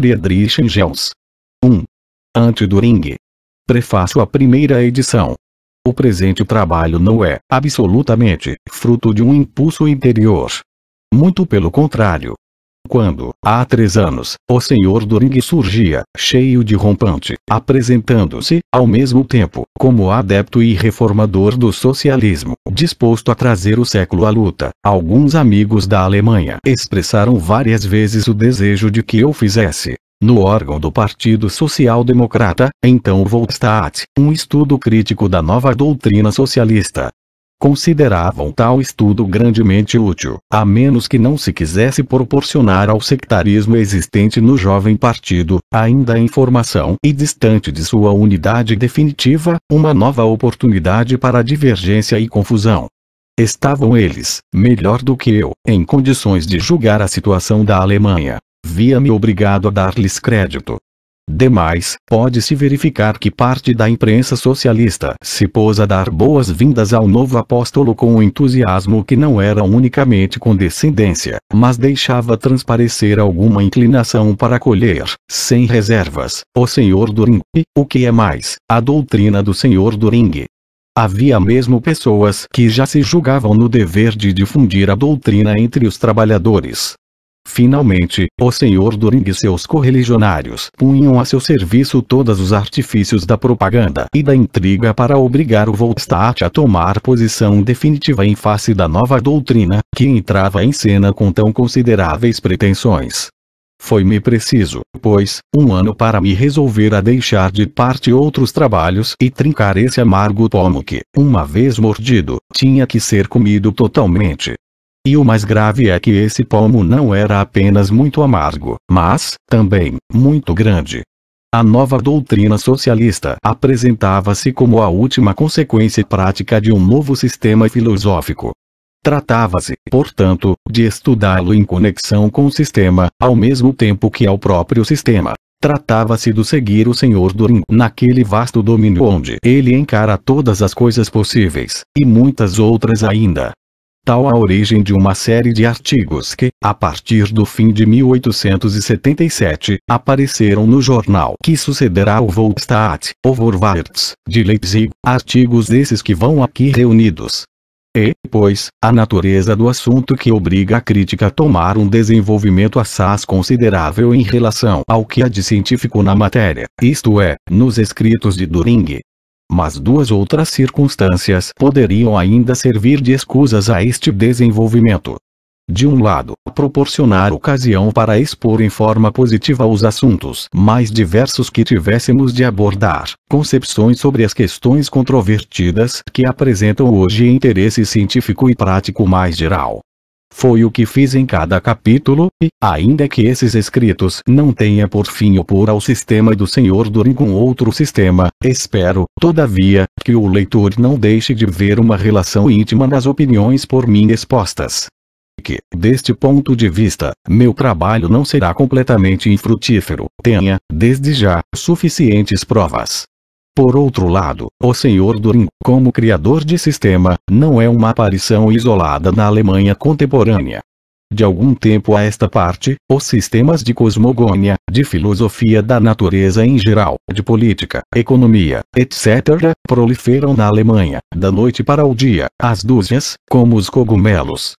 Friedrich Engels. 1. Ante Turing. Prefácio à primeira edição. O presente trabalho não é, absolutamente, fruto de um impulso interior. Muito pelo contrário, quando, há três anos, o senhor Doring surgia, cheio de rompante, apresentando-se, ao mesmo tempo, como adepto e reformador do socialismo, disposto a trazer o século à luta. Alguns amigos da Alemanha expressaram várias vezes o desejo de que eu fizesse, no órgão do Partido Social Democrata, então Volstaat, um estudo crítico da nova doutrina socialista, consideravam tal estudo grandemente útil, a menos que não se quisesse proporcionar ao sectarismo existente no jovem partido, ainda em formação e distante de sua unidade definitiva, uma nova oportunidade para divergência e confusão. Estavam eles, melhor do que eu, em condições de julgar a situação da Alemanha. Via-me obrigado a dar-lhes crédito, Demais, pode-se verificar que parte da imprensa socialista se pôs a dar boas-vindas ao novo apóstolo com um entusiasmo que não era unicamente condescendência, mas deixava transparecer alguma inclinação para acolher, sem reservas, o senhor Doring, e, o que é mais, a doutrina do senhor Doring. Havia mesmo pessoas que já se julgavam no dever de difundir a doutrina entre os trabalhadores, Finalmente, o senhor Doring e seus correligionários punham a seu serviço todos os artifícios da propaganda e da intriga para obrigar o Volstaat a tomar posição definitiva em face da nova doutrina, que entrava em cena com tão consideráveis pretensões. Foi-me preciso, pois, um ano para me resolver a deixar de parte outros trabalhos e trincar esse amargo pomo que, uma vez mordido, tinha que ser comido totalmente. E o mais grave é que esse pomo não era apenas muito amargo, mas, também, muito grande. A nova doutrina socialista apresentava-se como a última consequência prática de um novo sistema filosófico. Tratava-se, portanto, de estudá-lo em conexão com o sistema, ao mesmo tempo que ao próprio sistema. Tratava-se do seguir o Senhor Durin naquele vasto domínio onde ele encara todas as coisas possíveis, e muitas outras ainda tal a origem de uma série de artigos que, a partir do fim de 1877, apareceram no jornal que sucederá ao Volksstaat, ou Vorwärts, de Leipzig, artigos desses que vão aqui reunidos. E, pois, a natureza do assunto que obriga a crítica a tomar um desenvolvimento assaz considerável em relação ao que há de científico na matéria, isto é, nos escritos de Düring, mas duas outras circunstâncias poderiam ainda servir de escusas a este desenvolvimento. De um lado, proporcionar ocasião para expor em forma positiva os assuntos mais diversos que tivéssemos de abordar, concepções sobre as questões controvertidas que apresentam hoje interesse científico e prático mais geral. Foi o que fiz em cada capítulo, e, ainda que esses escritos não tenha por fim opor ao sistema do Senhor com outro sistema, espero, todavia, que o leitor não deixe de ver uma relação íntima nas opiniões por mim expostas que, deste ponto de vista, meu trabalho não será completamente infrutífero. Tenha, desde já, suficientes provas. Por outro lado, o Senhor Turing, como criador de sistema, não é uma aparição isolada na Alemanha contemporânea. De algum tempo a esta parte, os sistemas de cosmogônia, de filosofia da natureza em geral, de política, economia, etc., proliferam na Alemanha, da noite para o dia, as dúzias, como os cogumelos.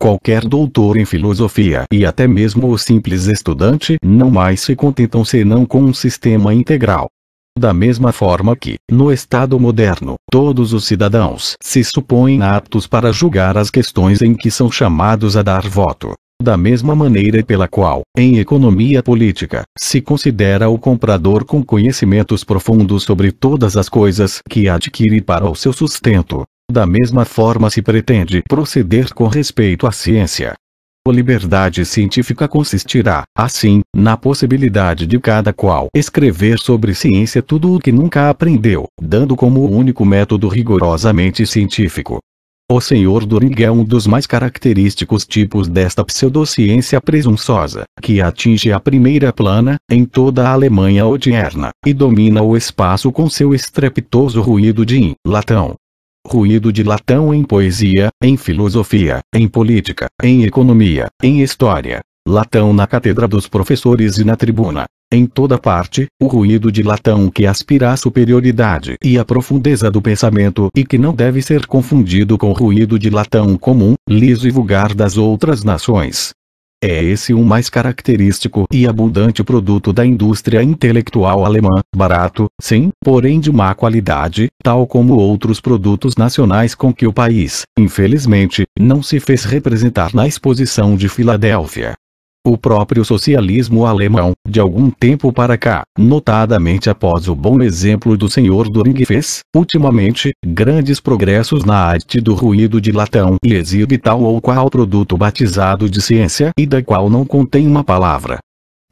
Qualquer doutor em filosofia e até mesmo o simples estudante não mais se contentam senão com um sistema integral, da mesma forma que, no Estado moderno, todos os cidadãos se supõem aptos para julgar as questões em que são chamados a dar voto. Da mesma maneira pela qual, em economia política, se considera o comprador com conhecimentos profundos sobre todas as coisas que adquire para o seu sustento. Da mesma forma se pretende proceder com respeito à ciência, a liberdade científica consistirá, assim, na possibilidade de cada qual escrever sobre ciência tudo o que nunca aprendeu, dando como único método rigorosamente científico. O Sr. Doring é um dos mais característicos tipos desta pseudociência presunçosa, que atinge a primeira plana, em toda a Alemanha odierna, e domina o espaço com seu estrepitoso ruído de latão ruído de latão em poesia, em filosofia, em política, em economia, em história. Latão na catedra dos professores e na tribuna. Em toda parte, o ruído de latão que aspira à superioridade e à profundeza do pensamento e que não deve ser confundido com o ruído de latão comum, liso e vulgar das outras nações. É esse o mais característico e abundante produto da indústria intelectual alemã, barato, sim, porém de má qualidade, tal como outros produtos nacionais com que o país, infelizmente, não se fez representar na Exposição de Filadélfia. O próprio socialismo alemão, de algum tempo para cá, notadamente após o bom exemplo do senhor Doring fez, ultimamente, grandes progressos na arte do ruído de latão e exibe tal ou qual produto batizado de ciência e da qual não contém uma palavra,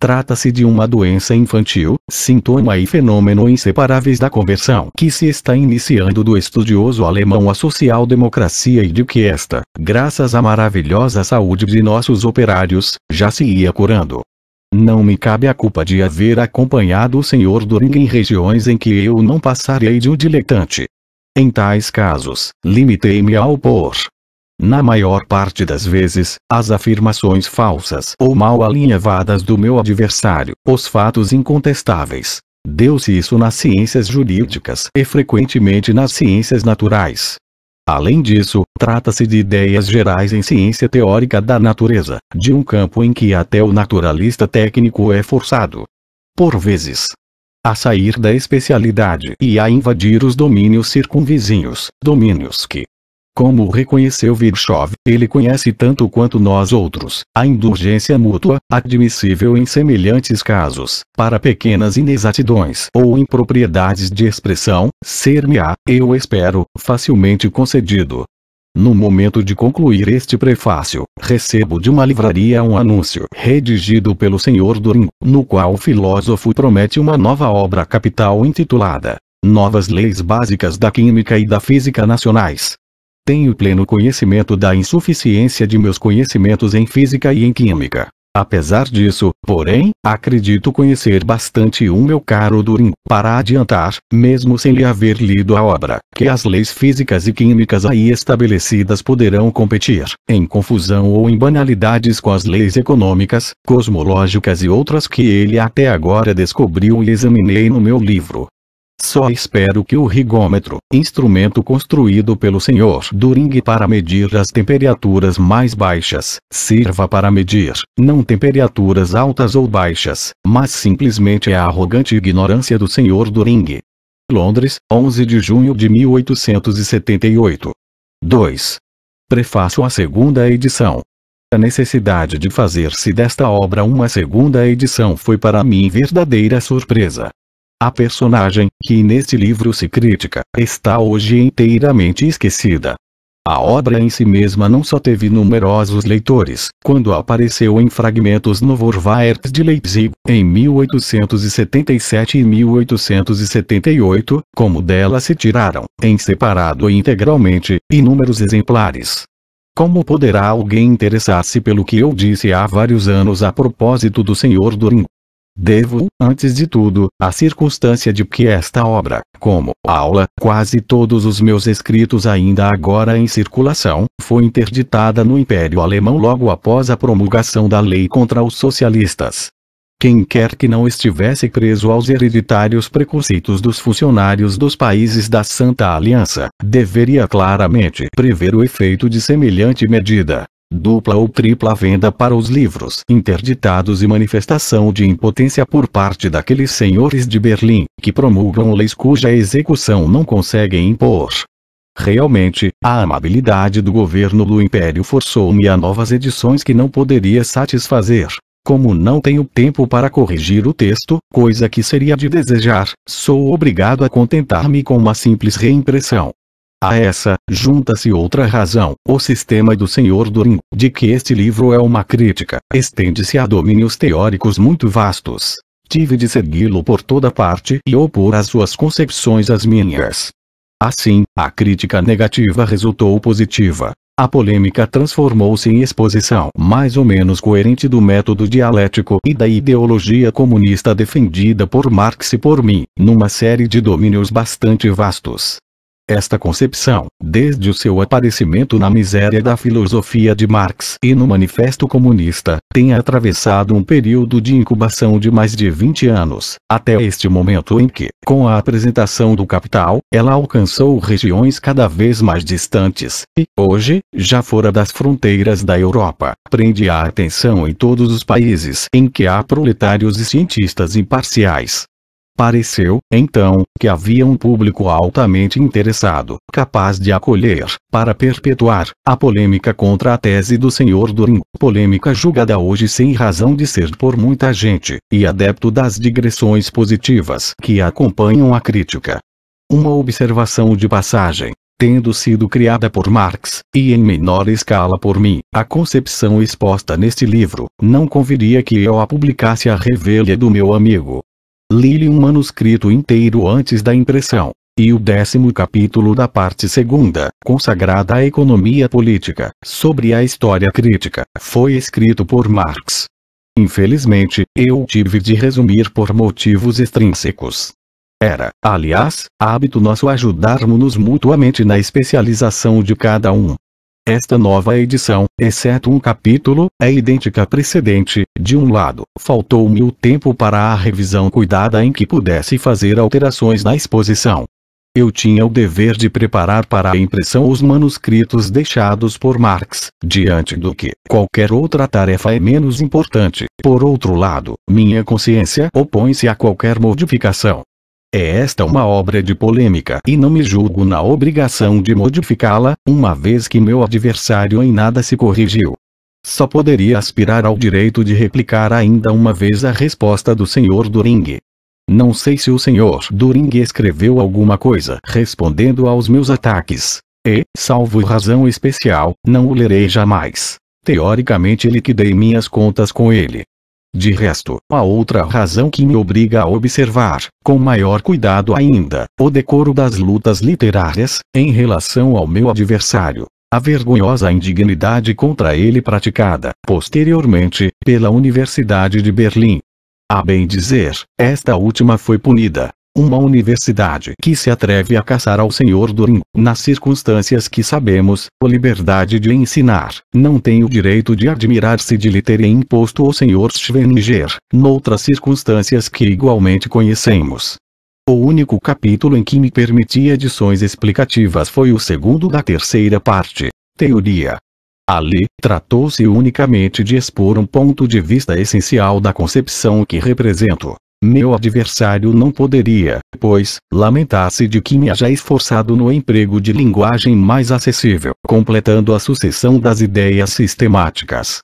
Trata-se de uma doença infantil, sintoma e fenômeno inseparáveis da conversão que se está iniciando do estudioso alemão à social-democracia e de que esta, graças à maravilhosa saúde de nossos operários, já se ia curando. Não me cabe a culpa de haver acompanhado o senhor Doring em regiões em que eu não passarei de um diletante. Em tais casos, limitei-me a opor. Na maior parte das vezes, as afirmações falsas ou mal alinhavadas do meu adversário, os fatos incontestáveis. Deu-se isso nas ciências jurídicas e frequentemente nas ciências naturais. Além disso, trata-se de ideias gerais em ciência teórica da natureza, de um campo em que até o naturalista técnico é forçado, por vezes, a sair da especialidade e a invadir os domínios circunvizinhos, domínios que, como reconheceu Virchow, ele conhece tanto quanto nós outros, a indulgência mútua, admissível em semelhantes casos, para pequenas inexatidões ou impropriedades de expressão, ser-me-á, eu espero, facilmente concedido. No momento de concluir este prefácio, recebo de uma livraria um anúncio redigido pelo Sr. Durin, no qual o filósofo promete uma nova obra capital intitulada Novas Leis Básicas da Química e da Física Nacionais, tenho pleno conhecimento da insuficiência de meus conhecimentos em física e em química. Apesar disso, porém, acredito conhecer bastante o meu caro Turing para adiantar, mesmo sem lhe haver lido a obra, que as leis físicas e químicas aí estabelecidas poderão competir, em confusão ou em banalidades com as leis econômicas, cosmológicas e outras que ele até agora descobriu e examinei no meu livro, só espero que o rigômetro, instrumento construído pelo Sr. Turing para medir as temperaturas mais baixas, sirva para medir, não temperaturas altas ou baixas, mas simplesmente a arrogante ignorância do Sr. Turing. Londres, 11 de junho de 1878. 2. Prefácio à segunda edição. A necessidade de fazer-se desta obra uma segunda edição foi para mim verdadeira surpresa. A personagem, que neste livro se critica, está hoje inteiramente esquecida. A obra em si mesma não só teve numerosos leitores, quando apareceu em fragmentos no Vorwärts de Leipzig, em 1877 e 1878, como dela se tiraram, em separado e integralmente, inúmeros exemplares. Como poderá alguém interessar-se pelo que eu disse há vários anos a propósito do Senhor Durin? Devo, antes de tudo, a circunstância de que esta obra, como aula, quase todos os meus escritos ainda agora em circulação, foi interditada no Império Alemão logo após a promulgação da lei contra os socialistas. Quem quer que não estivesse preso aos hereditários preconceitos dos funcionários dos países da Santa Aliança, deveria claramente prever o efeito de semelhante medida dupla ou tripla venda para os livros interditados e manifestação de impotência por parte daqueles senhores de Berlim, que promulgam leis cuja execução não conseguem impor. Realmente, a amabilidade do governo do Império forçou-me a novas edições que não poderia satisfazer. Como não tenho tempo para corrigir o texto, coisa que seria de desejar, sou obrigado a contentar-me com uma simples reimpressão. A essa, junta-se outra razão, o sistema do Senhor Dorim, de que este livro é uma crítica, estende-se a domínios teóricos muito vastos. Tive de segui-lo por toda parte e opor as suas concepções às minhas. Assim, a crítica negativa resultou positiva. A polêmica transformou-se em exposição mais ou menos coerente do método dialético e da ideologia comunista defendida por Marx e por mim, numa série de domínios bastante vastos. Esta concepção, desde o seu aparecimento na miséria da filosofia de Marx e no Manifesto Comunista, tem atravessado um período de incubação de mais de 20 anos, até este momento em que, com a apresentação do Capital, ela alcançou regiões cada vez mais distantes, e, hoje, já fora das fronteiras da Europa, prende a atenção em todos os países em que há proletários e cientistas imparciais, Pareceu, então, que havia um público altamente interessado, capaz de acolher, para perpetuar, a polêmica contra a tese do senhor Dorin, polêmica julgada hoje sem razão de ser por muita gente, e adepto das digressões positivas que acompanham a crítica. Uma observação de passagem tendo sido criada por Marx, e em menor escala por mim, a concepção exposta neste livro, não conviria que eu a publicasse à revelia do meu amigo, Li-lhe um manuscrito inteiro antes da impressão. E o décimo capítulo da parte segunda, consagrada à economia política, sobre a história crítica, foi escrito por Marx. Infelizmente, eu tive de resumir por motivos extrínsecos. Era, aliás, hábito nosso ajudarmos-nos mutuamente na especialização de cada um. Esta nova edição, exceto um capítulo, é idêntica à precedente. De um lado, faltou-me o tempo para a revisão cuidada em que pudesse fazer alterações na exposição. Eu tinha o dever de preparar para a impressão os manuscritos deixados por Marx, diante do que qualquer outra tarefa é menos importante. Por outro lado, minha consciência opõe-se a qualquer modificação. É esta uma obra de polêmica e não me julgo na obrigação de modificá-la, uma vez que meu adversário em nada se corrigiu. Só poderia aspirar ao direito de replicar ainda uma vez a resposta do senhor Doring. Não sei se o senhor Doring escreveu alguma coisa respondendo aos meus ataques. E, salvo razão especial, não o lerei jamais. Teoricamente liquidei minhas contas com ele. De resto, a outra razão que me obriga a observar, com maior cuidado ainda, o decoro das lutas literárias, em relação ao meu adversário, a vergonhosa indignidade contra ele praticada, posteriormente, pela Universidade de Berlim. A bem dizer, esta última foi punida, uma universidade que se atreve a caçar ao senhor Dorim, nas circunstâncias que sabemos, a liberdade de ensinar, não tem o direito de admirar-se de lhe terem imposto ao senhor Schweninger, noutras circunstâncias que igualmente conhecemos. O único capítulo em que me permiti edições explicativas foi o segundo da terceira parte. Teoria. Ali, tratou-se unicamente de expor um ponto de vista essencial da concepção que represento. Meu adversário não poderia, pois, lamentar-se de que me haja esforçado no emprego de linguagem mais acessível, completando a sucessão das ideias sistemáticas.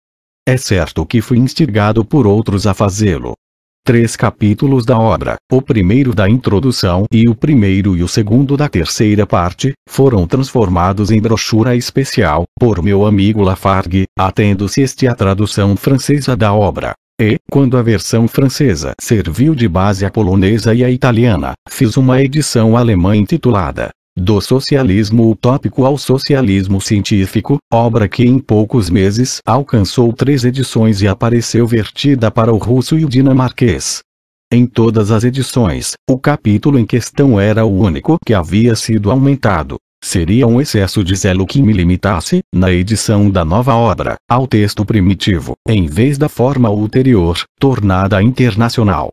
É certo que fui instigado por outros a fazê-lo. Três capítulos da obra, o primeiro da introdução e o primeiro e o segundo da terceira parte, foram transformados em brochura especial, por meu amigo Lafargue, atendo-se este à tradução francesa da obra. E, quando a versão francesa serviu de base à polonesa e à italiana, fiz uma edição alemã intitulada do socialismo utópico ao socialismo científico, obra que em poucos meses alcançou três edições e apareceu vertida para o russo e o dinamarquês. Em todas as edições, o capítulo em questão era o único que havia sido aumentado, Seria um excesso de zelo que me limitasse, na edição da nova obra, ao texto primitivo, em vez da forma ulterior, tornada internacional.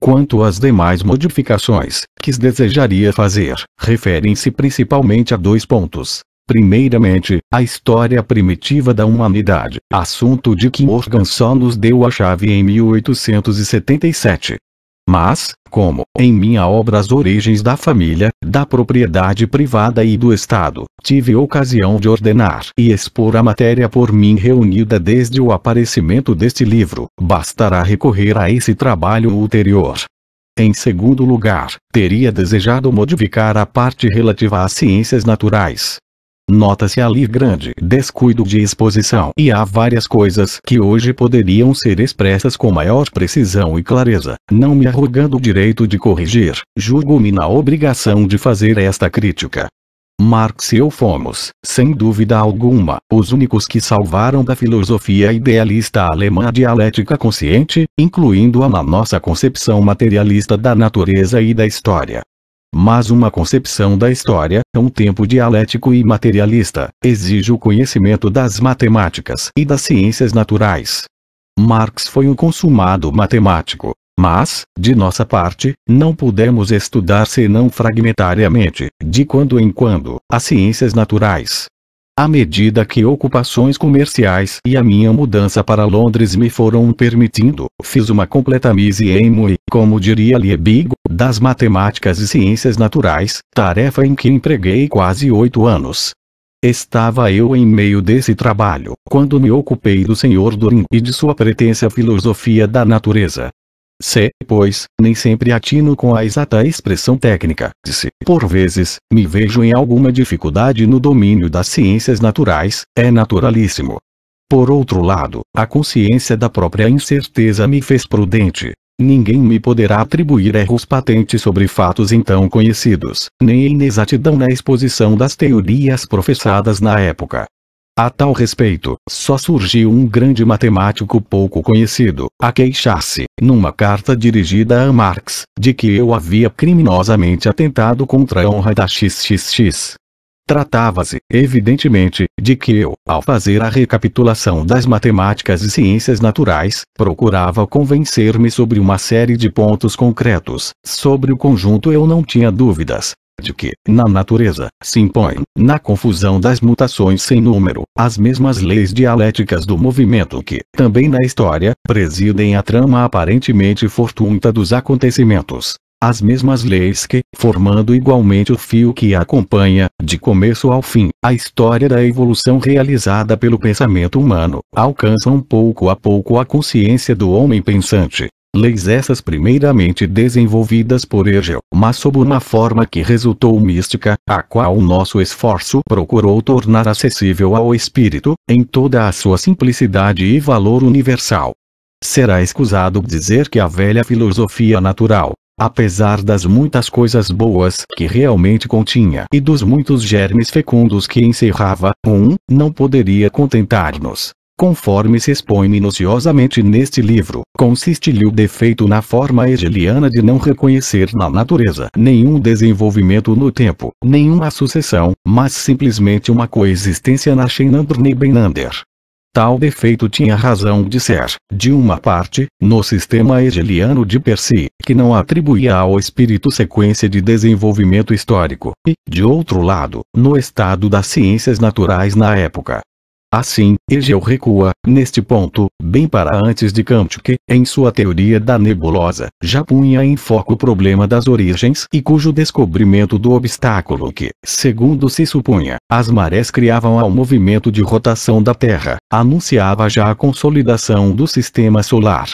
Quanto às demais modificações, que desejaria fazer, referem-se principalmente a dois pontos. Primeiramente, a história primitiva da humanidade, assunto de que Morgan só nos deu a chave em 1877. Mas, como, em minha obra as origens da família, da propriedade privada e do Estado, tive ocasião de ordenar e expor a matéria por mim reunida desde o aparecimento deste livro, bastará recorrer a esse trabalho ulterior. Em segundo lugar, teria desejado modificar a parte relativa às ciências naturais, Nota-se ali grande descuido de exposição e há várias coisas que hoje poderiam ser expressas com maior precisão e clareza, não me arrogando o direito de corrigir, julgo-me na obrigação de fazer esta crítica. Marx e eu fomos, sem dúvida alguma, os únicos que salvaram da filosofia idealista alemã a dialética consciente, incluindo-a na nossa concepção materialista da natureza e da história mas uma concepção da história, um tempo dialético e materialista, exige o conhecimento das matemáticas e das ciências naturais. Marx foi um consumado matemático, mas, de nossa parte, não pudemos estudar senão fragmentariamente, de quando em quando, as ciências naturais. À medida que ocupações comerciais e a minha mudança para Londres me foram permitindo, fiz uma completa mise em moi, como diria Liebig, das matemáticas e ciências naturais, tarefa em que empreguei quase oito anos. Estava eu em meio desse trabalho, quando me ocupei do Sr. Dorin e de sua pretensa filosofia da natureza. C, pois, nem sempre atino com a exata expressão técnica se, por vezes, me vejo em alguma dificuldade no domínio das ciências naturais, é naturalíssimo. Por outro lado, a consciência da própria incerteza me fez prudente. Ninguém me poderá atribuir erros patentes sobre fatos então conhecidos, nem inexatidão na exposição das teorias professadas na época. A tal respeito, só surgiu um grande matemático pouco conhecido, a queixar-se, numa carta dirigida a Marx, de que eu havia criminosamente atentado contra a honra da XXX. Tratava-se, evidentemente, de que eu, ao fazer a recapitulação das matemáticas e ciências naturais, procurava convencer-me sobre uma série de pontos concretos, sobre o conjunto eu não tinha dúvidas, de que, na natureza, se impõem, na confusão das mutações sem número, as mesmas leis dialéticas do movimento que, também na história, presidem a trama aparentemente fortuita dos acontecimentos. As mesmas leis que, formando igualmente o fio que acompanha, de começo ao fim, a história da evolução realizada pelo pensamento humano, alcançam pouco a pouco a consciência do homem pensante. Leis essas primeiramente desenvolvidas por Hegel, mas sob uma forma que resultou mística, a qual o nosso esforço procurou tornar acessível ao espírito, em toda a sua simplicidade e valor universal. Será escusado dizer que a velha filosofia natural, apesar das muitas coisas boas que realmente continha e dos muitos germes fecundos que encerrava, um, não poderia contentar-nos, conforme se expõe minuciosamente neste livro, consiste-lhe o defeito na forma hegeliana de não reconhecer na natureza nenhum desenvolvimento no tempo, nenhuma sucessão, mas simplesmente uma coexistência na Scheinander-Nebenander. Tal defeito tinha razão de ser, de uma parte, no sistema hegeliano de Percy, que não atribuía ao espírito sequência de desenvolvimento histórico, e, de outro lado, no estado das ciências naturais na época, Assim, Hegel recua, neste ponto, bem para antes de Kant que, em sua teoria da nebulosa, já punha em foco o problema das origens e cujo descobrimento do obstáculo que, segundo se supunha, as marés criavam ao movimento de rotação da Terra, anunciava já a consolidação do sistema solar.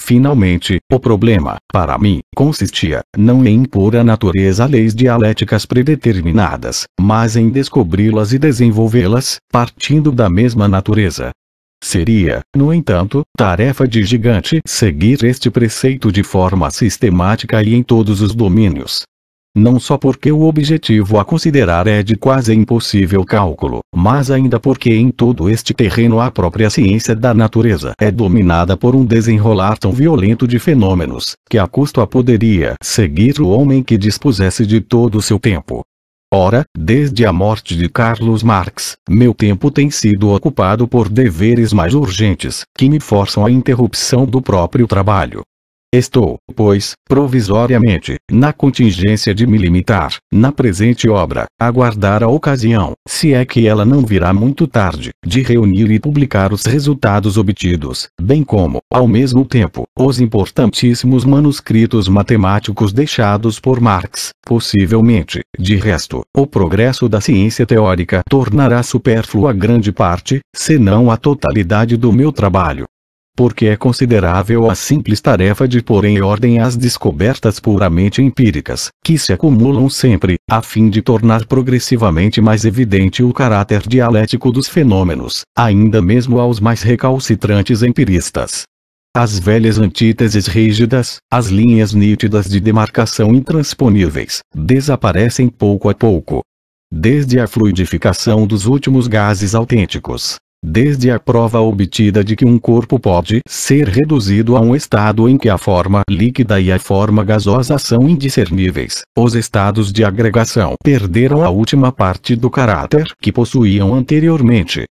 Finalmente, o problema, para mim, consistia, não em impor à natureza leis dialéticas predeterminadas, mas em descobri-las e desenvolvê-las, partindo da mesma natureza. Seria, no entanto, tarefa de gigante seguir este preceito de forma sistemática e em todos os domínios, não só porque o objetivo a considerar é de quase impossível cálculo, mas ainda porque em todo este terreno a própria ciência da natureza é dominada por um desenrolar tão violento de fenômenos, que a custo a poderia seguir o homem que dispusesse de todo o seu tempo. Ora, desde a morte de Carlos Marx, meu tempo tem sido ocupado por deveres mais urgentes, que me forçam à interrupção do próprio trabalho, Estou, pois, provisoriamente, na contingência de me limitar, na presente obra, aguardar a ocasião, se é que ela não virá muito tarde, de reunir e publicar os resultados obtidos, bem como, ao mesmo tempo, os importantíssimos manuscritos matemáticos deixados por Marx. Possivelmente, de resto, o progresso da ciência teórica tornará supérflua grande parte, se não a totalidade do meu trabalho porque é considerável a simples tarefa de pôr em ordem as descobertas puramente empíricas, que se acumulam sempre, a fim de tornar progressivamente mais evidente o caráter dialético dos fenômenos, ainda mesmo aos mais recalcitrantes empiristas. As velhas antíteses rígidas, as linhas nítidas de demarcação intransponíveis, desaparecem pouco a pouco. Desde a fluidificação dos últimos gases autênticos, desde a prova obtida de que um corpo pode ser reduzido a um estado em que a forma líquida e a forma gasosa são indiscerníveis. Os estados de agregação perderam a última parte do caráter que possuíam anteriormente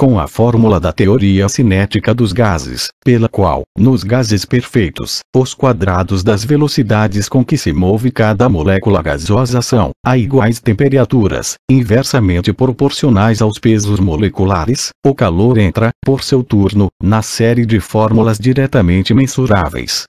com a fórmula da teoria cinética dos gases, pela qual, nos gases perfeitos, os quadrados das velocidades com que se move cada molécula gasosa são, a iguais temperaturas, inversamente proporcionais aos pesos moleculares, o calor entra, por seu turno, na série de fórmulas diretamente mensuráveis,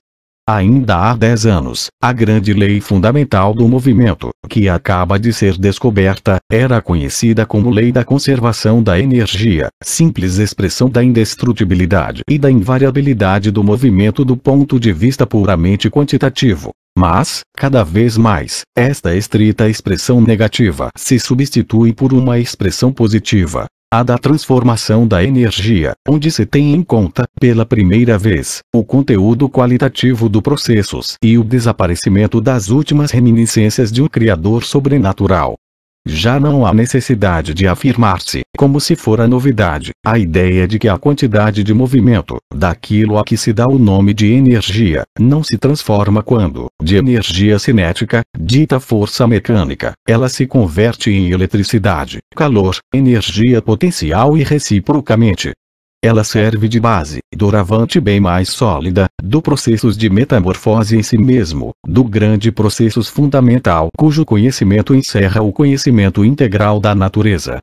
Ainda há 10 anos, a grande lei fundamental do movimento, que acaba de ser descoberta, era conhecida como Lei da Conservação da Energia, simples expressão da indestrutibilidade e da invariabilidade do movimento do ponto de vista puramente quantitativo. Mas, cada vez mais, esta estrita expressão negativa se substitui por uma expressão positiva, a da transformação da energia, onde se tem em conta, pela primeira vez, o conteúdo qualitativo do processos e o desaparecimento das últimas reminiscências de um criador sobrenatural. Já não há necessidade de afirmar-se, como se for a novidade, a ideia de que a quantidade de movimento, daquilo a que se dá o nome de energia, não se transforma quando, de energia cinética, dita força mecânica, ela se converte em eletricidade, calor, energia potencial e reciprocamente, ela serve de base, doravante bem mais sólida, do processo de metamorfose em si mesmo, do grande processo fundamental cujo conhecimento encerra o conhecimento integral da natureza.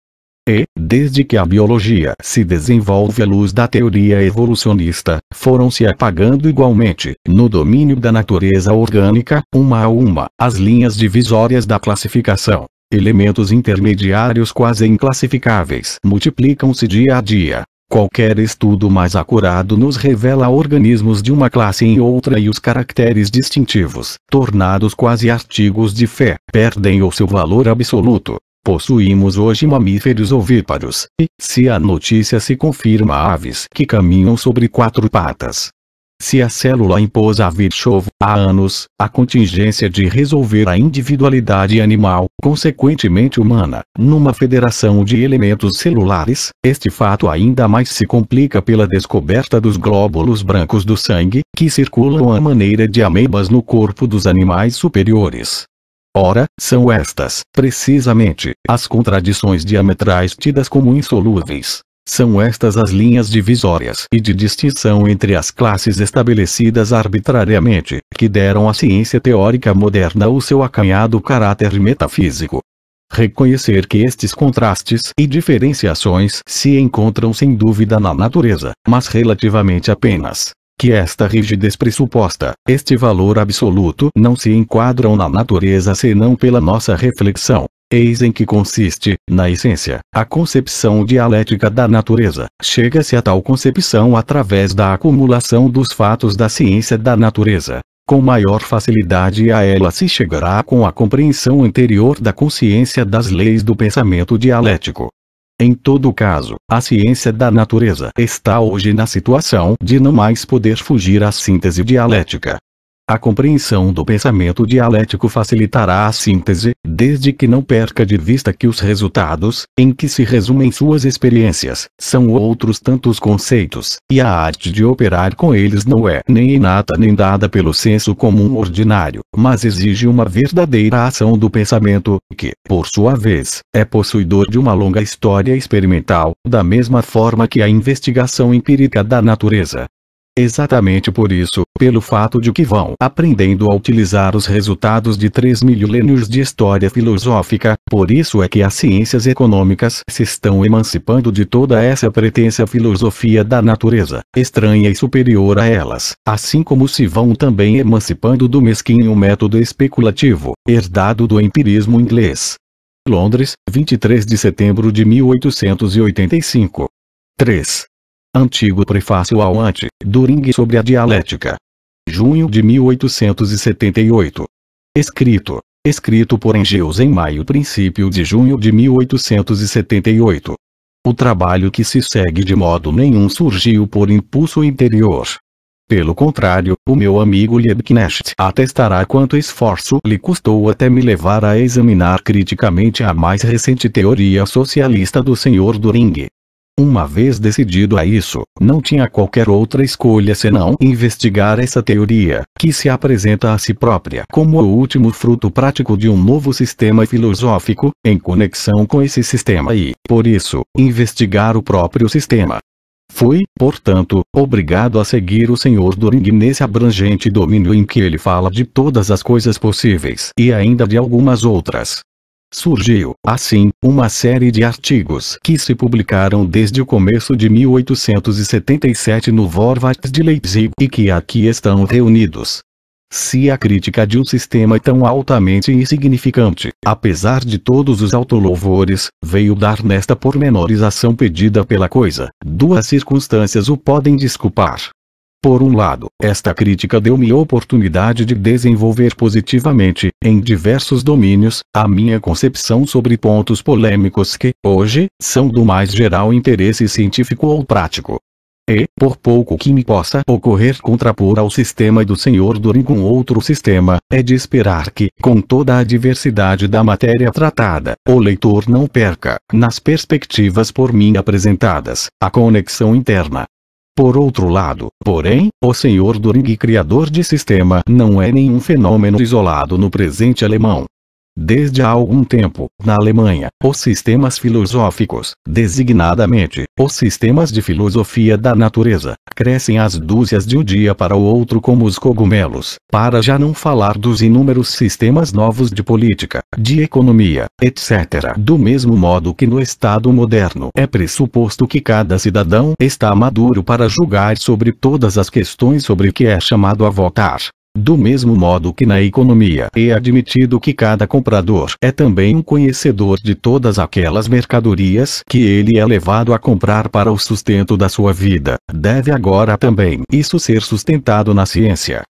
E, desde que a biologia se desenvolve à luz da teoria evolucionista, foram-se apagando igualmente, no domínio da natureza orgânica, uma a uma, as linhas divisórias da classificação. Elementos intermediários quase inclassificáveis multiplicam-se dia a dia, Qualquer estudo mais acurado nos revela organismos de uma classe em outra e os caracteres distintivos, tornados quase artigos de fé, perdem o seu valor absoluto. Possuímos hoje mamíferos ovíparos, e, se a notícia se confirma aves que caminham sobre quatro patas, se a célula impôs a Virchow há anos a contingência de resolver a individualidade animal, consequentemente humana, numa federação de elementos celulares, este fato ainda mais se complica pela descoberta dos glóbulos brancos do sangue, que circulam à maneira de amebas no corpo dos animais superiores. Ora, são estas, precisamente, as contradições diametrais tidas como insolúveis. São estas as linhas divisórias e de distinção entre as classes estabelecidas arbitrariamente, que deram à ciência teórica moderna o seu acanhado caráter metafísico. Reconhecer que estes contrastes e diferenciações se encontram sem dúvida na natureza, mas relativamente apenas. Que esta rigidez pressuposta, este valor absoluto não se enquadram na natureza senão pela nossa reflexão, Eis em que consiste, na essência, a concepção dialética da natureza. Chega-se a tal concepção através da acumulação dos fatos da ciência da natureza. Com maior facilidade a ela se chegará com a compreensão anterior da consciência das leis do pensamento dialético. Em todo caso, a ciência da natureza está hoje na situação de não mais poder fugir à síntese dialética. A compreensão do pensamento dialético facilitará a síntese, desde que não perca de vista que os resultados, em que se resumem suas experiências, são outros tantos conceitos, e a arte de operar com eles não é nem inata nem dada pelo senso comum ordinário, mas exige uma verdadeira ação do pensamento, que, por sua vez, é possuidor de uma longa história experimental, da mesma forma que a investigação empírica da natureza, Exatamente por isso, pelo fato de que vão aprendendo a utilizar os resultados de três milênios de história filosófica, por isso é que as ciências econômicas se estão emancipando de toda essa pretensa filosofia da natureza, estranha e superior a elas, assim como se vão também emancipando do mesquinho método especulativo, herdado do empirismo inglês. Londres, 23 de setembro de 1885. 3. Antigo Prefácio ao Ante, Doring sobre a Dialética. Junho de 1878. Escrito. Escrito por Engels em maio princípio de junho de 1878. O trabalho que se segue de modo nenhum surgiu por impulso interior. Pelo contrário, o meu amigo Liebknecht atestará quanto esforço lhe custou até me levar a examinar criticamente a mais recente teoria socialista do Sr. Doring. Uma vez decidido a isso, não tinha qualquer outra escolha senão investigar essa teoria, que se apresenta a si própria como o último fruto prático de um novo sistema filosófico, em conexão com esse sistema e, por isso, investigar o próprio sistema. Fui, portanto, obrigado a seguir o Senhor Doring nesse abrangente domínio em que ele fala de todas as coisas possíveis e ainda de algumas outras. Surgiu, assim, uma série de artigos que se publicaram desde o começo de 1877 no Vorwärts de Leipzig e que aqui estão reunidos. Se a crítica de um sistema tão altamente insignificante, apesar de todos os autolouvores, veio dar nesta pormenorização pedida pela coisa, duas circunstâncias o podem desculpar. Por um lado, esta crítica deu-me a oportunidade de desenvolver positivamente, em diversos domínios, a minha concepção sobre pontos polêmicos que, hoje, são do mais geral interesse científico ou prático. E, por pouco que me possa ocorrer contrapor ao sistema do Senhor Doring com outro sistema, é de esperar que, com toda a diversidade da matéria tratada, o leitor não perca, nas perspectivas por mim apresentadas, a conexão interna, por outro lado, porém, o senhor Turing criador de sistema não é nenhum fenômeno isolado no presente alemão. Desde há algum tempo, na Alemanha, os sistemas filosóficos, designadamente, os sistemas de filosofia da natureza, crescem às dúzias de um dia para o outro como os cogumelos, para já não falar dos inúmeros sistemas novos de política, de economia, etc. Do mesmo modo que no Estado moderno é pressuposto que cada cidadão está maduro para julgar sobre todas as questões sobre que é chamado a votar, do mesmo modo que na economia é admitido que cada comprador é também um conhecedor de todas aquelas mercadorias que ele é levado a comprar para o sustento da sua vida, deve agora também isso ser sustentado na ciência.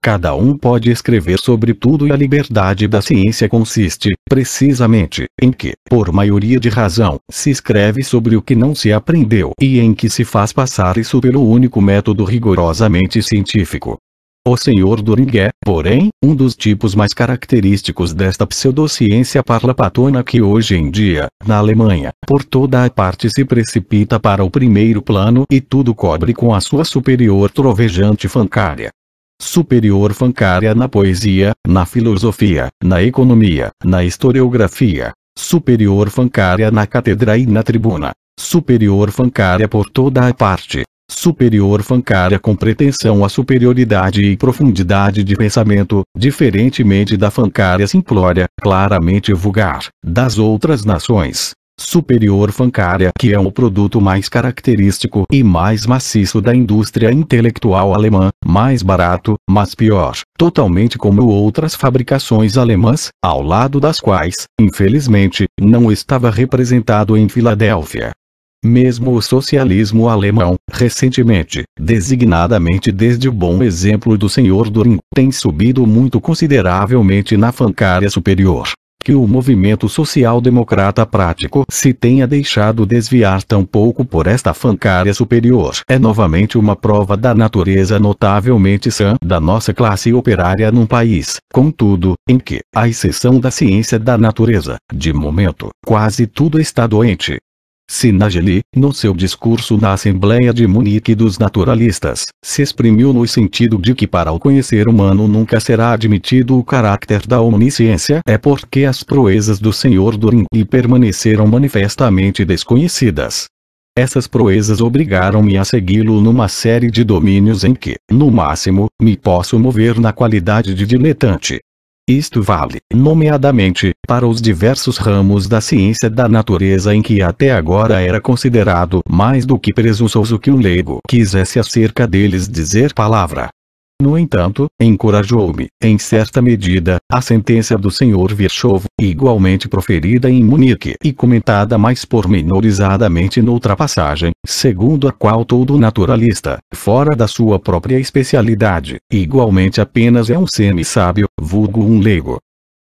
Cada um pode escrever sobre tudo e a liberdade da ciência consiste, precisamente, em que, por maioria de razão, se escreve sobre o que não se aprendeu e em que se faz passar isso pelo único método rigorosamente científico. O senhor Dorig é, porém, um dos tipos mais característicos desta pseudociência parlapatona que hoje em dia, na Alemanha, por toda a parte se precipita para o primeiro plano e tudo cobre com a sua superior trovejante fancária superior fancária na poesia, na filosofia, na economia, na historiografia, superior fancária na catedra e na tribuna, superior fancária por toda a parte, superior fancária com pretensão à superioridade e profundidade de pensamento, diferentemente da fancária simplória, claramente vulgar, das outras nações. Superior fancária que é o produto mais característico e mais maciço da indústria intelectual alemã, mais barato, mas pior, totalmente como outras fabricações alemãs, ao lado das quais, infelizmente, não estava representado em Filadélfia, mesmo o socialismo alemão, recentemente, designadamente desde o bom exemplo do senhor Turing, tem subido muito consideravelmente na fancária superior que o movimento social-democrata prático se tenha deixado desviar tão pouco por esta fancária superior é novamente uma prova da natureza notavelmente sã da nossa classe operária num país, contudo, em que, à exceção da ciência da natureza, de momento, quase tudo está doente, Sinageli, no seu discurso na Assembleia de Munique dos Naturalistas, se exprimiu no sentido de que para o conhecer humano nunca será admitido o caráter da omnisciência é porque as proezas do Senhor Durin lhe permaneceram manifestamente desconhecidas. Essas proezas obrigaram-me a segui-lo numa série de domínios em que, no máximo, me posso mover na qualidade de diletante. Isto vale, nomeadamente, para os diversos ramos da ciência da natureza em que até agora era considerado mais do que presunçoso que um leigo quisesse acerca deles dizer palavra. No entanto, encorajou-me, em certa medida, a sentença do Sr. Virchow, igualmente proferida em Munique e comentada mais pormenorizadamente noutra passagem, segundo a qual todo naturalista, fora da sua própria especialidade, igualmente apenas é um semi-sábio, vulgo um leigo,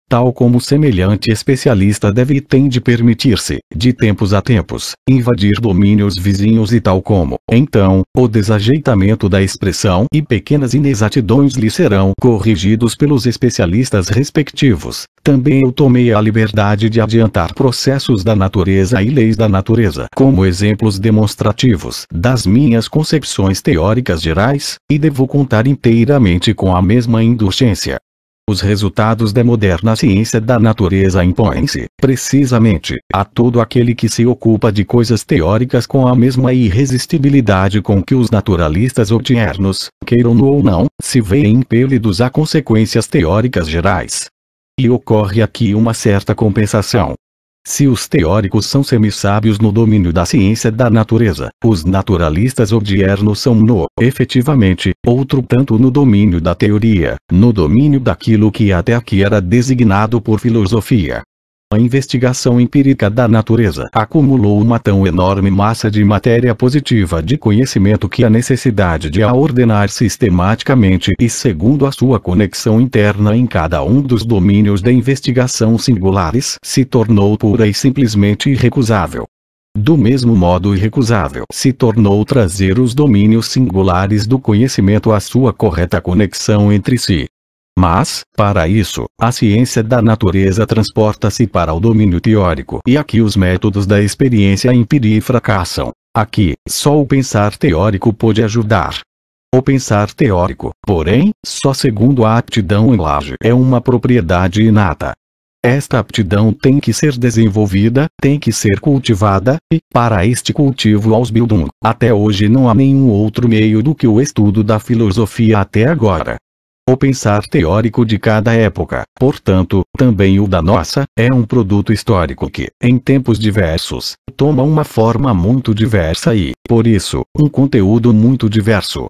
tal como semelhante especialista deve e tem de permitir-se, de tempos a tempos, invadir domínios vizinhos e tal como, então, o desajeitamento da expressão e pequenas inexatidões lhe serão corrigidos pelos especialistas respectivos. Também eu tomei a liberdade de adiantar processos da natureza e leis da natureza como exemplos demonstrativos das minhas concepções teóricas gerais, e devo contar inteiramente com a mesma indulgência os resultados da moderna ciência da natureza impõem-se, precisamente, a todo aquele que se ocupa de coisas teóricas com a mesma irresistibilidade com que os naturalistas obtiernos, queiram ou não, se veem impelidos a consequências teóricas gerais. E ocorre aqui uma certa compensação, se os teóricos são semissábios no domínio da ciência da natureza, os naturalistas odiernos são no, efetivamente, outro tanto no domínio da teoria, no domínio daquilo que até aqui era designado por filosofia, a investigação empírica da natureza acumulou uma tão enorme massa de matéria positiva de conhecimento que a necessidade de a ordenar sistematicamente e segundo a sua conexão interna em cada um dos domínios da investigação singulares se tornou pura e simplesmente irrecusável. Do mesmo modo irrecusável se tornou trazer os domínios singulares do conhecimento à sua correta conexão entre si. Mas, para isso, a ciência da natureza transporta-se para o domínio teórico e aqui os métodos da experiência empíria fracassam. Aqui, só o pensar teórico pode ajudar. O pensar teórico, porém, só segundo a aptidão em larga é uma propriedade inata. Esta aptidão tem que ser desenvolvida, tem que ser cultivada, e, para este cultivo aos Bildung, até hoje não há nenhum outro meio do que o estudo da filosofia até agora. O pensar teórico de cada época, portanto, também o da nossa, é um produto histórico que, em tempos diversos, toma uma forma muito diversa e, por isso, um conteúdo muito diverso.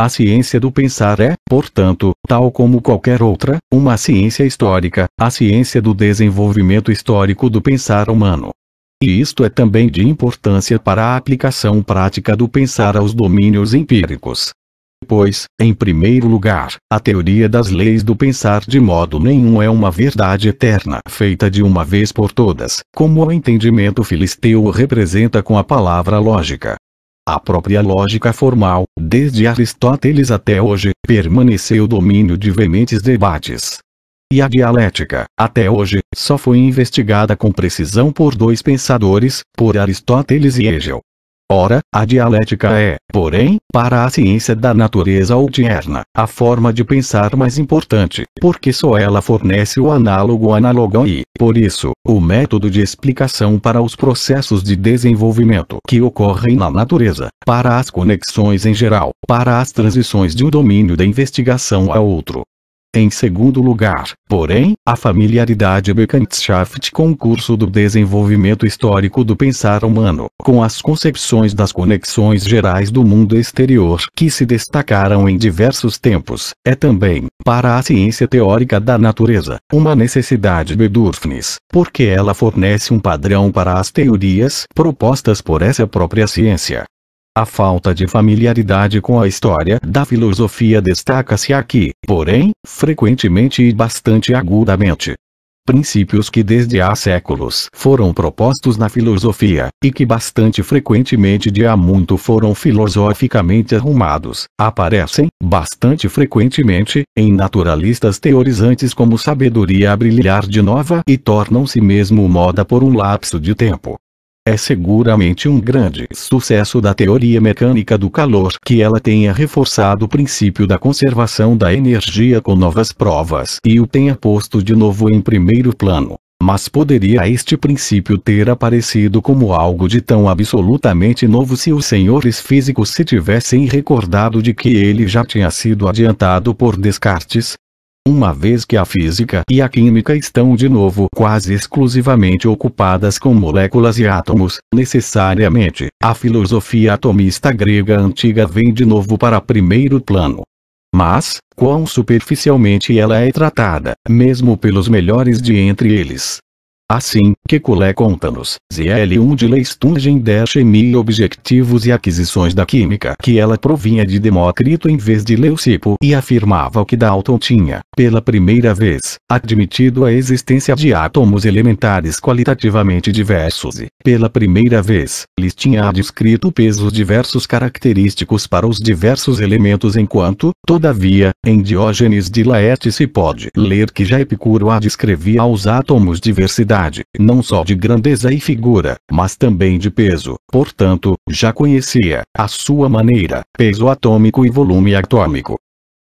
A ciência do pensar é, portanto, tal como qualquer outra, uma ciência histórica, a ciência do desenvolvimento histórico do pensar humano. E isto é também de importância para a aplicação prática do pensar aos domínios empíricos, Pois, em primeiro lugar, a teoria das leis do pensar de modo nenhum é uma verdade eterna feita de uma vez por todas, como o entendimento filisteu representa com a palavra lógica. A própria lógica formal, desde Aristóteles até hoje, permaneceu domínio de veementes debates. E a dialética, até hoje, só foi investigada com precisão por dois pensadores, por Aristóteles e Hegel, Ora, a dialética é, porém, para a ciência da natureza odierna, a forma de pensar mais importante, porque só ela fornece o análogo analogon e, por isso, o método de explicação para os processos de desenvolvimento que ocorrem na natureza, para as conexões em geral, para as transições de um domínio da investigação a outro, em segundo lugar, porém, a familiaridade Bekanntschaft com o curso do desenvolvimento histórico do pensar humano, com as concepções das conexões gerais do mundo exterior que se destacaram em diversos tempos, é também, para a ciência teórica da natureza, uma necessidade bedürfnis, porque ela fornece um padrão para as teorias propostas por essa própria ciência, a falta de familiaridade com a história da filosofia destaca-se aqui, porém, frequentemente e bastante agudamente. Princípios que desde há séculos foram propostos na filosofia, e que bastante frequentemente de há muito foram filosoficamente arrumados, aparecem, bastante frequentemente, em naturalistas teorizantes como sabedoria a brilhar de nova e tornam-se mesmo moda por um lapso de tempo. É seguramente um grande sucesso da teoria mecânica do calor que ela tenha reforçado o princípio da conservação da energia com novas provas e o tenha posto de novo em primeiro plano. Mas poderia este princípio ter aparecido como algo de tão absolutamente novo se os senhores físicos se tivessem recordado de que ele já tinha sido adiantado por Descartes, uma vez que a física e a química estão de novo quase exclusivamente ocupadas com moléculas e átomos, necessariamente, a filosofia atomista grega antiga vem de novo para primeiro plano. Mas, quão superficialmente ela é tratada, mesmo pelos melhores de entre eles, Assim, que Kekulé conta-nos, ZL1 de Leistungen der Chemie Objetivos e Aquisições da Química que ela provinha de Demócrito em vez de Leucipo e afirmava que Dalton tinha, pela primeira vez, admitido a existência de átomos elementares qualitativamente diversos e, pela primeira vez, lhes tinha descrito pesos diversos característicos para os diversos elementos enquanto, todavia, em Diógenes de Laerte se pode ler que já Epicuro a descrevia aos átomos diversidade não só de grandeza e figura, mas também de peso. Portanto, já conhecia, à sua maneira, peso atômico e volume atômico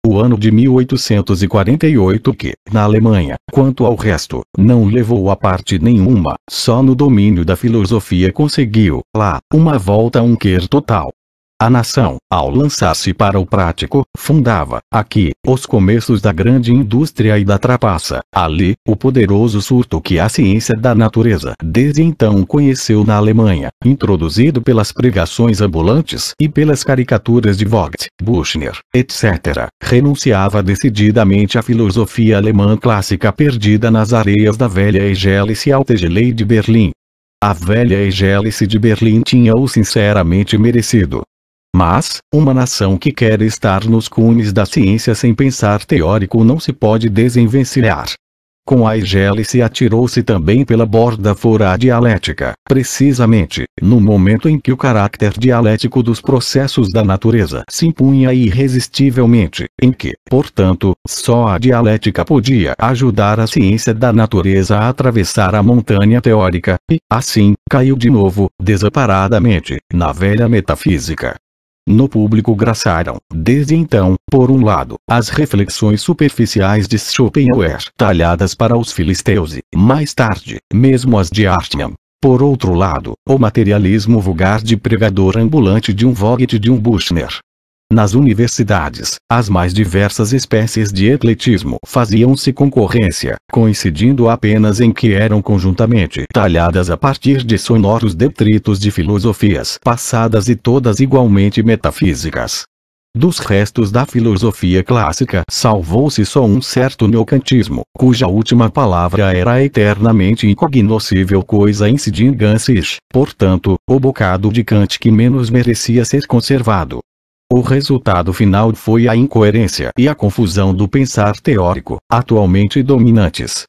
o ano de 1848 que, na Alemanha, quanto ao resto, não levou a parte nenhuma, só no domínio da filosofia conseguiu, lá, uma volta a um quer total, a nação, ao lançar-se para o prático, fundava, aqui, os começos da grande indústria e da trapaça, ali, o poderoso surto que a ciência da natureza desde então conheceu na Alemanha, introduzido pelas pregações ambulantes e pelas caricaturas de Vogt, Buchner, etc., renunciava decididamente à filosofia alemã clássica perdida nas areias da velha Egélice Altegelei de Berlim. A velha egélice de Berlim tinha-o sinceramente merecido, mas, uma nação que quer estar nos cumes da ciência sem pensar teórico não se pode desenvencilhar. Com a se atirou-se também pela borda fora a dialética, precisamente, no momento em que o caráter dialético dos processos da natureza se impunha irresistivelmente, em que, portanto, só a dialética podia ajudar a ciência da natureza a atravessar a montanha teórica, e, assim, caiu de novo, desaparadamente, na velha metafísica no público graçaram, desde então, por um lado, as reflexões superficiais de Schopenhauer talhadas para os filisteus e, mais tarde, mesmo as de Hartmann. Por outro lado, o materialismo vulgar de pregador ambulante de um Vogt e de um Buchner, nas universidades, as mais diversas espécies de ecletismo faziam-se concorrência, coincidindo apenas em que eram conjuntamente talhadas a partir de sonoros detritos de filosofias passadas e todas igualmente metafísicas. Dos restos da filosofia clássica salvou-se só um certo neocantismo, cuja última palavra era eternamente incognoscível coisa incidingansis, portanto, o bocado de Kant que menos merecia ser conservado, o resultado final foi a incoerência e a confusão do pensar teórico, atualmente dominantes.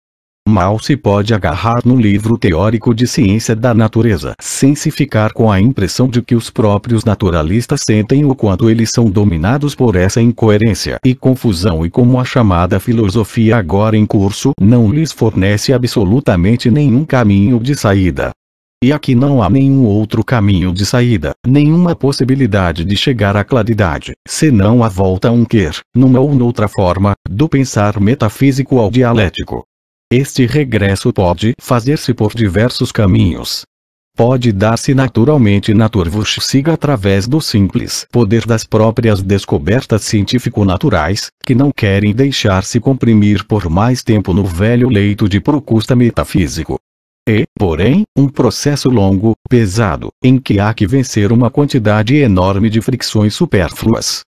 Mal se pode agarrar num livro teórico de ciência da natureza sem se ficar com a impressão de que os próprios naturalistas sentem o quanto eles são dominados por essa incoerência e confusão e como a chamada filosofia agora em curso não lhes fornece absolutamente nenhum caminho de saída. E aqui não há nenhum outro caminho de saída, nenhuma possibilidade de chegar à claridade, senão a volta a um quer, numa ou noutra forma, do pensar metafísico ao dialético. Este regresso pode fazer-se por diversos caminhos, pode dar-se naturalmente na siga através do simples poder das próprias descobertas científico-naturais, que não querem deixar-se comprimir por mais tempo no velho leito de procusta metafísico. É, porém, um processo longo, pesado, em que há que vencer uma quantidade enorme de fricções supérfluas.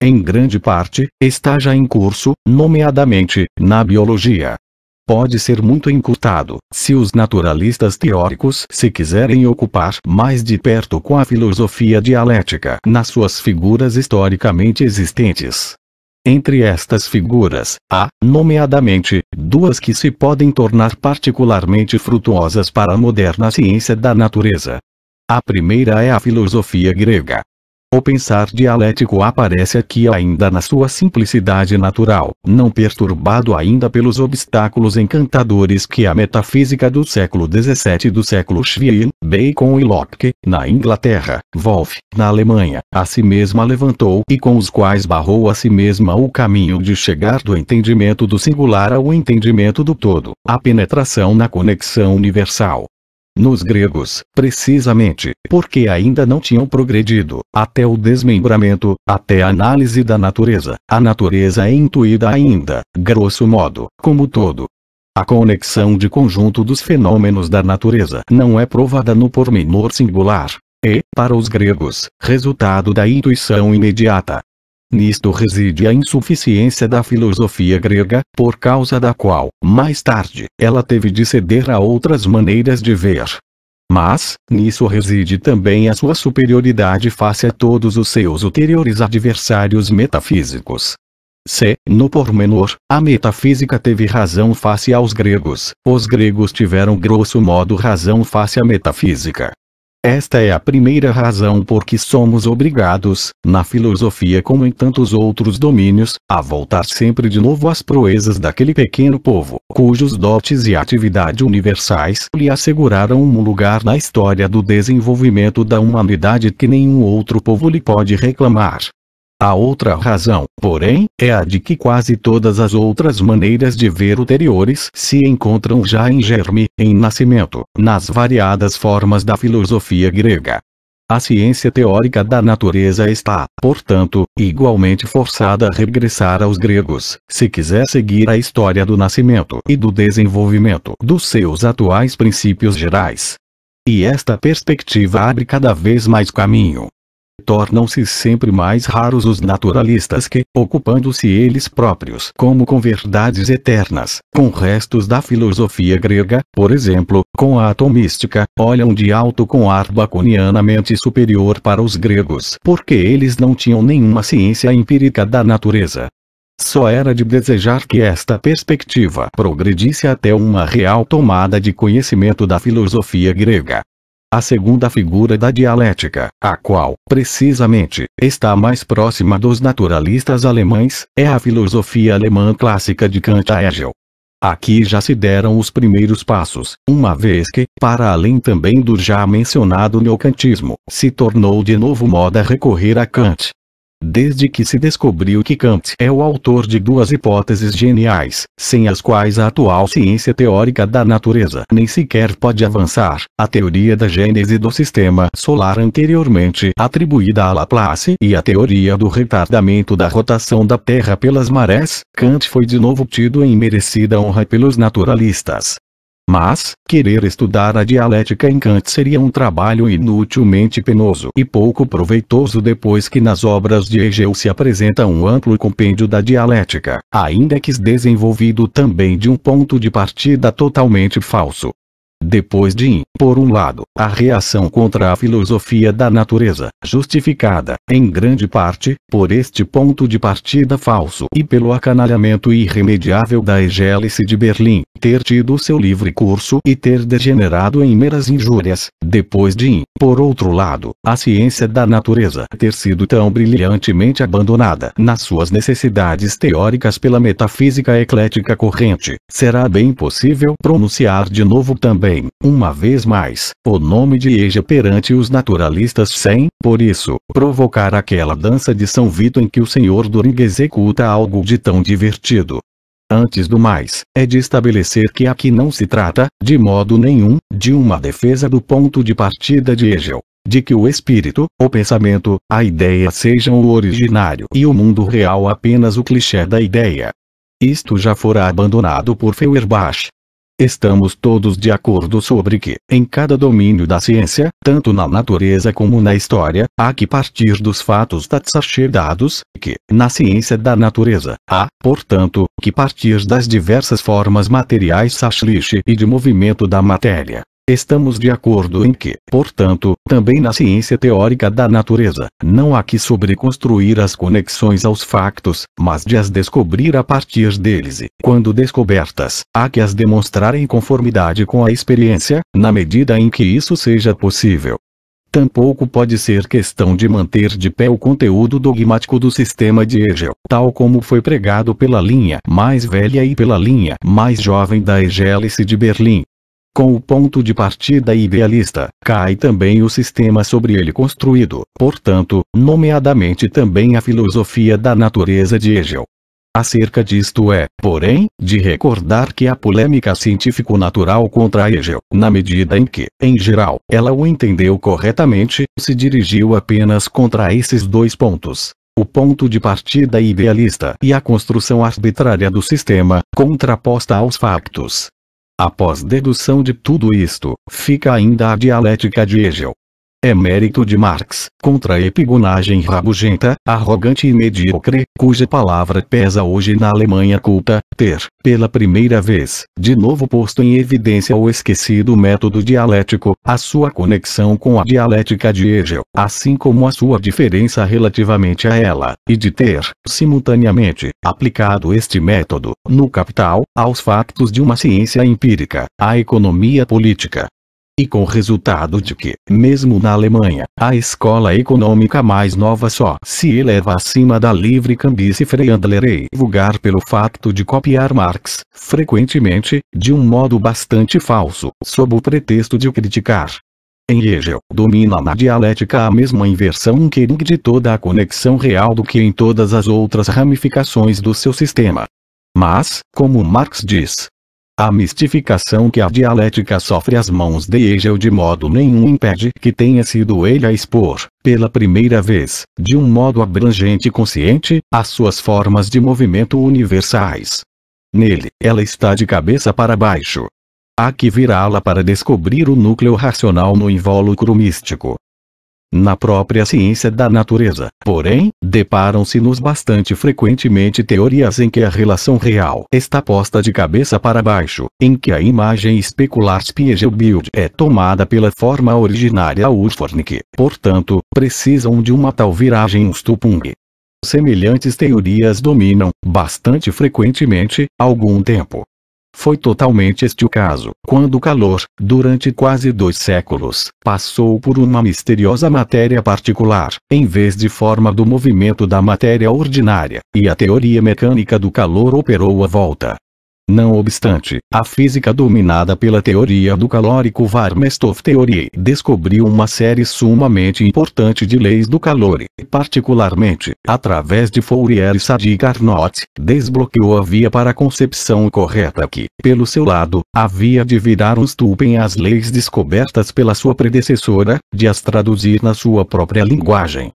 Em grande parte, está já em curso, nomeadamente, na biologia. Pode ser muito encurtado, se os naturalistas teóricos se quiserem ocupar mais de perto com a filosofia dialética nas suas figuras historicamente existentes. Entre estas figuras, há, nomeadamente, duas que se podem tornar particularmente frutuosas para a moderna ciência da natureza. A primeira é a filosofia grega, o pensar dialético aparece aqui ainda na sua simplicidade natural, não perturbado ainda pelos obstáculos encantadores que a metafísica do século XVII do século XX, Bacon e Locke, na Inglaterra, Wolff, na Alemanha, a si mesma levantou e com os quais barrou a si mesma o caminho de chegar do entendimento do singular ao entendimento do todo, a penetração na conexão universal nos gregos, precisamente, porque ainda não tinham progredido, até o desmembramento, até a análise da natureza. A natureza é intuída ainda, grosso modo, como todo. A conexão de conjunto dos fenômenos da natureza não é provada no pormenor singular. E, para os gregos, resultado da intuição imediata, Nisto reside a insuficiência da filosofia grega, por causa da qual, mais tarde, ela teve de ceder a outras maneiras de ver. Mas, nisso reside também a sua superioridade face a todos os seus ulteriores adversários metafísicos. Se, no pormenor, a metafísica teve razão face aos gregos, os gregos tiveram grosso modo razão face à metafísica. Esta é a primeira razão por que somos obrigados, na filosofia como em tantos outros domínios, a voltar sempre de novo às proezas daquele pequeno povo, cujos dotes e atividade universais lhe asseguraram um lugar na história do desenvolvimento da humanidade que nenhum outro povo lhe pode reclamar. A outra razão, porém, é a de que quase todas as outras maneiras de ver ulteriores se encontram já em germe, em nascimento, nas variadas formas da filosofia grega. A ciência teórica da natureza está, portanto, igualmente forçada a regressar aos gregos, se quiser seguir a história do nascimento e do desenvolvimento dos seus atuais princípios gerais. E esta perspectiva abre cada vez mais caminho tornam-se sempre mais raros os naturalistas que, ocupando-se eles próprios como com verdades eternas, com restos da filosofia grega, por exemplo, com a atomística, olham de alto com ar baconianamente superior para os gregos porque eles não tinham nenhuma ciência empírica da natureza. Só era de desejar que esta perspectiva progredisse até uma real tomada de conhecimento da filosofia grega, a segunda figura da dialética, a qual, precisamente, está mais próxima dos naturalistas alemães, é a filosofia alemã clássica de Kant a Hegel. Aqui já se deram os primeiros passos, uma vez que, para além também do já mencionado neocantismo, se tornou de novo moda recorrer a Kant, desde que se descobriu que Kant é o autor de duas hipóteses geniais, sem as quais a atual ciência teórica da natureza nem sequer pode avançar, a teoria da gênese do sistema solar anteriormente atribuída a Laplace e a teoria do retardamento da rotação da Terra pelas marés, Kant foi de novo tido em merecida honra pelos naturalistas, mas, querer estudar a dialética em Kant seria um trabalho inutilmente penoso e pouco proveitoso depois que nas obras de Hegel se apresenta um amplo compêndio da dialética, ainda que desenvolvido também de um ponto de partida totalmente falso. Depois de por um lado, a reação contra a filosofia da natureza, justificada, em grande parte, por este ponto de partida falso e pelo acanalhamento irremediável da egélice de Berlim, ter tido seu livre curso e ter degenerado em meras injúrias, depois de, por outro lado, a ciência da natureza ter sido tão brilhantemente abandonada nas suas necessidades teóricas pela metafísica eclética corrente, será bem possível pronunciar de novo também uma vez mais, o nome de Eja perante os naturalistas sem, por isso, provocar aquela dança de São Vito em que o senhor Doring executa algo de tão divertido. Antes do mais, é de estabelecer que aqui não se trata, de modo nenhum, de uma defesa do ponto de partida de Hegel, de que o espírito, o pensamento, a ideia sejam o originário e o mundo real apenas o clichê da ideia. Isto já fora abandonado por Feuerbach, Estamos todos de acordo sobre que, em cada domínio da ciência, tanto na natureza como na história, há que partir dos fatos dados, que, na ciência da natureza, há, portanto, que partir das diversas formas materiais sachliche e de movimento da matéria, Estamos de acordo em que, portanto, também na ciência teórica da natureza, não há que sobreconstruir as conexões aos factos, mas de as descobrir a partir deles e, quando descobertas, há que as demonstrar em conformidade com a experiência, na medida em que isso seja possível. Tampouco pode ser questão de manter de pé o conteúdo dogmático do sistema de Hegel, tal como foi pregado pela linha mais velha e pela linha mais jovem da Hegelice de Berlim, com o ponto de partida idealista, cai também o sistema sobre ele construído, portanto, nomeadamente também a filosofia da natureza de Hegel. Acerca disto é, porém, de recordar que a polêmica científico-natural contra Hegel, na medida em que, em geral, ela o entendeu corretamente, se dirigiu apenas contra esses dois pontos. O ponto de partida idealista e a construção arbitrária do sistema, contraposta aos factos, Após dedução de tudo isto, fica ainda a dialética de Hegel, é mérito de Marx, contra a epigonagem rabugenta, arrogante e medíocre, cuja palavra pesa hoje na Alemanha culta, ter, pela primeira vez, de novo posto em evidência o esquecido método dialético, a sua conexão com a dialética de Hegel, assim como a sua diferença relativamente a ela, e de ter, simultaneamente, aplicado este método, no capital, aos fatos de uma ciência empírica, a economia política, e com o resultado de que, mesmo na Alemanha, a escola econômica mais nova só se eleva acima da livre cambice e vulgar pelo facto de copiar Marx, frequentemente, de um modo bastante falso, sob o pretexto de criticar. Em Hegel, domina na dialética a mesma inversão Kering de toda a conexão real do que em todas as outras ramificações do seu sistema. Mas, como Marx diz, a mistificação que a dialética sofre às mãos de Hegel de modo nenhum impede que tenha sido ele a expor, pela primeira vez, de um modo abrangente e consciente, as suas formas de movimento universais. Nele, ela está de cabeça para baixo. Há que virá-la para descobrir o núcleo racional no invólucro místico, na própria ciência da natureza. Porém, deparam-se-nos bastante frequentemente teorias em que a relação real está posta de cabeça para baixo, em que a imagem especular Spiegelbild é tomada pela forma originária Urfornik. Portanto, precisam de uma tal viragem Stupung. Semelhantes teorias dominam, bastante frequentemente, algum tempo, foi totalmente este o caso, quando o calor, durante quase dois séculos, passou por uma misteriosa matéria particular, em vez de forma do movimento da matéria ordinária, e a teoria mecânica do calor operou a volta. Não obstante, a física dominada pela teoria do calórico Varmestov-Theorie descobriu uma série sumamente importante de leis do calor e, particularmente, através de Fourier e Sadi Carnot, desbloqueou a via para a concepção correta que, pelo seu lado, havia de virar um stulpen às leis descobertas pela sua predecessora, de as traduzir na sua própria linguagem.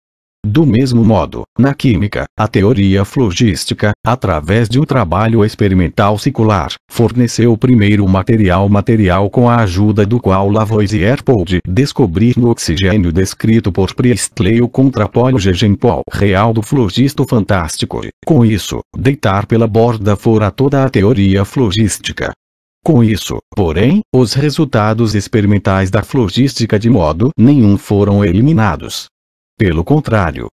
Do mesmo modo, na química, a teoria flogística, através de um trabalho experimental circular, forneceu o primeiro material material com a ajuda do qual Lavoisier pôde descobrir no oxigênio descrito por Priestley o contrapólio Gegenpol real do flogisto fantástico e, com isso, deitar pela borda fora toda a teoria flogística. Com isso, porém, os resultados experimentais da flogística de modo nenhum foram eliminados. Pelo contrário,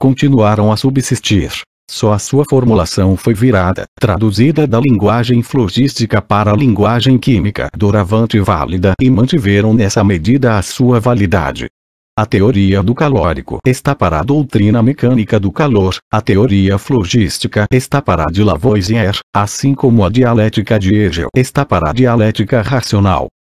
continuaram a subsistir. Só a sua formulação foi virada, traduzida da linguagem florística para a linguagem química doravante válida e mantiveram nessa medida a sua validade. A teoria do calórico está para a doutrina mecânica do calor, a teoria flogística está para a de Lavoisier, assim como a dialética de Hegel está para a dialética racional.